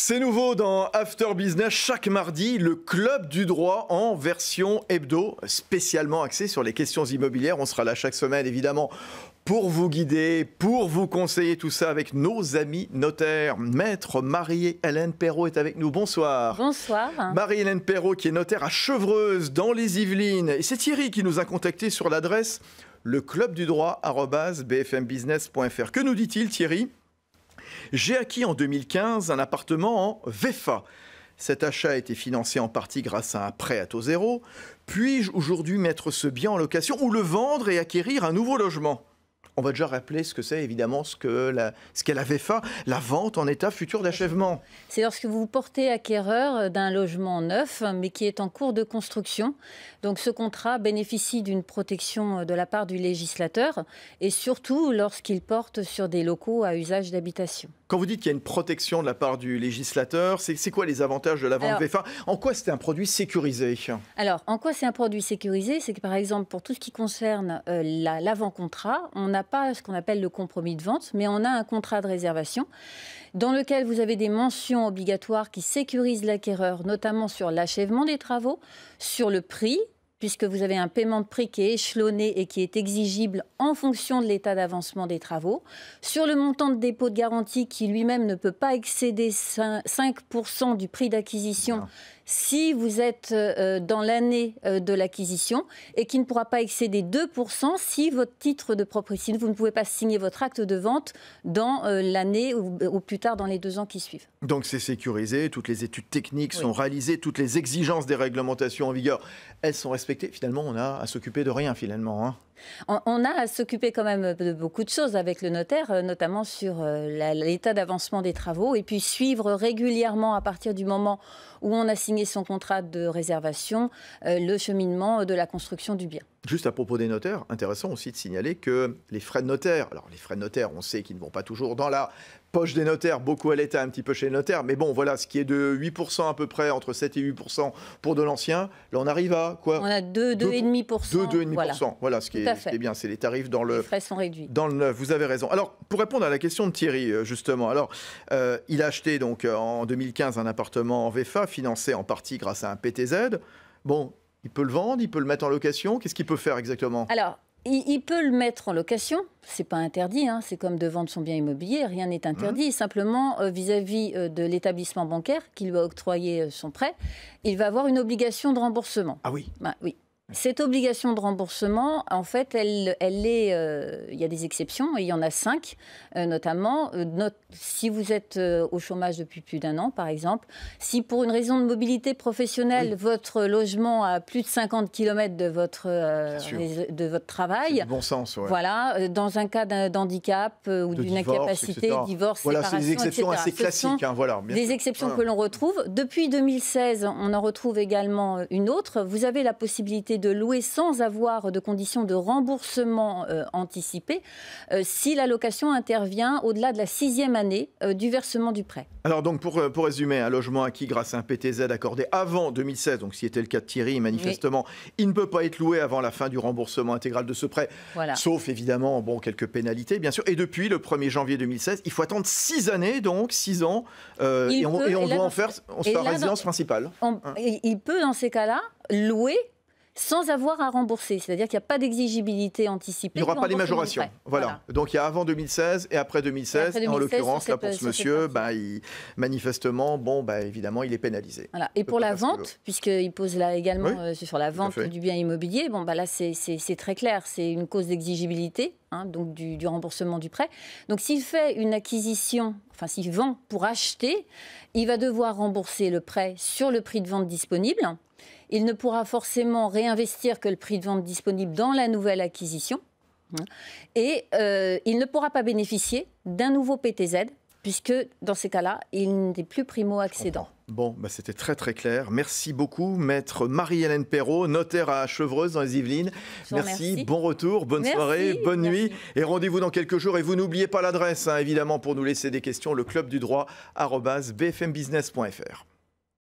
C'est nouveau dans After Business chaque mardi, le club du droit en version hebdo, spécialement axé sur les questions immobilières. On sera là chaque semaine évidemment pour vous guider, pour vous conseiller tout ça avec nos amis notaires. Maître Marie-Hélène Perrault est avec nous. Bonsoir. Bonsoir. Marie-Hélène Perrault qui est notaire à Chevreuse dans les Yvelines. Et c'est Thierry qui nous a contactés sur l'adresse leclubdudroit.bfmbusiness.fr. Que nous dit-il Thierry j'ai acquis en 2015 un appartement en VEFA. Cet achat a été financé en partie grâce à un prêt à taux zéro. Puis-je aujourd'hui mettre ce bien en location ou le vendre et acquérir un nouveau logement on va déjà rappeler ce que c'est, évidemment, ce qu'elle avait fait, la la vente en état futur d'achèvement. C'est lorsque vous portez acquéreur euh, d'un logement neuf, mais qui est en cours de construction. Donc ce contrat bénéficie d'une protection euh, de la part du législateur, et surtout lorsqu'il porte sur des locaux à usage d'habitation. Quand vous dites qu'il y a une protection de la part du législateur, c'est quoi les avantages de la vente En quoi c'est un produit sécurisé Alors, en quoi c'est un produit sécurisé C'est que, par exemple, pour tout ce qui concerne euh, l'avant-contrat, on n'a pas ce qu'on appelle le compromis de vente, mais on a un contrat de réservation dans lequel vous avez des mentions obligatoires qui sécurisent l'acquéreur, notamment sur l'achèvement des travaux, sur le prix puisque vous avez un paiement de prix qui est échelonné et qui est exigible en fonction de l'état d'avancement des travaux, sur le montant de dépôt de garantie qui lui-même ne peut pas excéder 5% du prix d'acquisition si vous êtes euh, dans l'année euh, de l'acquisition et qui ne pourra pas excéder 2% si votre titre de propriété, vous ne pouvez pas signer votre acte de vente dans euh, l'année ou, plus tard dans les deux ans qui suivent. Donc c'est sécurisé, toutes les études techniques sont réalisées, toutes les exigences des réglementations en vigueur, elles sont respectées. Finalement, on a à s'occuper de rien finalement. Hein. On, a à s'occuper quand même de beaucoup de choses avec le notaire, euh, notamment sur euh, l'état d'avancement des travaux, et puis suivre régulièrement à partir du moment où on a signé son contrat de réservation euh, le cheminement de la construction du bien. Juste à propos des notaires, intéressant aussi de signaler que les frais de notaire, alors les frais de notaire, on sait qu'ils ne vont pas toujours dans la poche des notaires, beaucoup à l'État, un petit peu chez les notaires, mais bon, voilà, ce qui est de 8% à peu près, entre 7 et 8% pour de l'ancien, là on arrive à quoi On a 2, 2,5%. 2, 2,5%, voilà. ce, qui est, ce qui est, bien, c'est les tarifs dans le... Les frais Dans le neuf, vous avez raison. Alors, pour répondre à la question de Thierry, euh, justement, alors, euh, il a acheté donc euh, en 2015 un appartement en VFA, financé en partie grâce à un PTZ. Bon, il peut le vendre, il peut le mettre en location, qu'est-ce qu'il peut faire exactement Alors, il, peut le mettre en location, c'est pas interdit, hein. c'est comme de vendre son bien immobilier, rien n'est interdit. Mmh. Simplement, euh, vis-à-vis euh, de l'établissement bancaire qui lui a octroyé euh, son prêt, il va avoir une obligation de remboursement. Ah oui bah, Oui. Cette obligation de remboursement, en fait, elle, elle est, euh, il y a des exceptions, il y en a cinq, euh, notamment. Euh, si vous êtes au chômage depuis plus d'un an, par exemple, si pour une raison de mobilité professionnelle, votre logement à plus de 50 km de votre, de votre travail. bon sens, Voilà, dans un cas d'handicap ou d'une incapacité, etc. divorce, voilà, séparation, hein, des exceptions assez ah. classiques. voilà, des exceptions que l'on retrouve. Depuis 2016, on en retrouve également une autre. Vous avez la possibilité de louer sans avoir de conditions de remboursement euh, anticipé euh, si la location intervient au-delà de la sixième année euh, du versement du prêt. Alors donc pour, pour résumer, un logement acquis grâce à un PTZ accordé avant 2016, donc si était le cas de Thierry, manifestement, il ne peut pas être loué avant la fin du remboursement intégral de ce prêt, sauf évidemment bon, quelques pénalités bien sûr. Et depuis le 1er janvier 2016, il faut attendre six années, donc six ans, et, on, doit en faire on résidence principale. Hein. Il peut dans ces cas-là louer sans avoir à rembourser. C'est-à-dire qu'il n'y a pas d'exigibilité anticipée. Il n'y aura pas les majorations. Voilà. Donc il y a avant 2016 et après 2016. Et en l'occurrence, là, pour ce monsieur, bah, il, manifestement, bon, bah, évidemment, il est pénalisé. Et pour la vente, puisqu'il pose là également euh, sur la vente du bien immobilier, bon, bah, là, c'est très clair. C'est une cause d'exigibilité. Hein, donc du, du, remboursement du prêt. Donc s'il fait une acquisition, enfin s'il vend pour acheter, il va devoir rembourser le prêt sur le prix de vente disponible il ne pourra forcément réinvestir que le prix de vente disponible dans la nouvelle acquisition. Et euh, il ne pourra pas bénéficier d'un nouveau PTZ, puisque dans ces cas-là, il n'est plus primo-accédant. Bon, bah c'était très très clair. Merci beaucoup, maître Marie-Hélène Perrault, notaire à Chevreuse dans les Yvelines. Merci, bon retour, bonne soirée, bonne nuit et rendez-vous dans quelques jours. Et vous n'oubliez pas l'adresse, hein, évidemment, pour nous laisser des questions, le club du droit,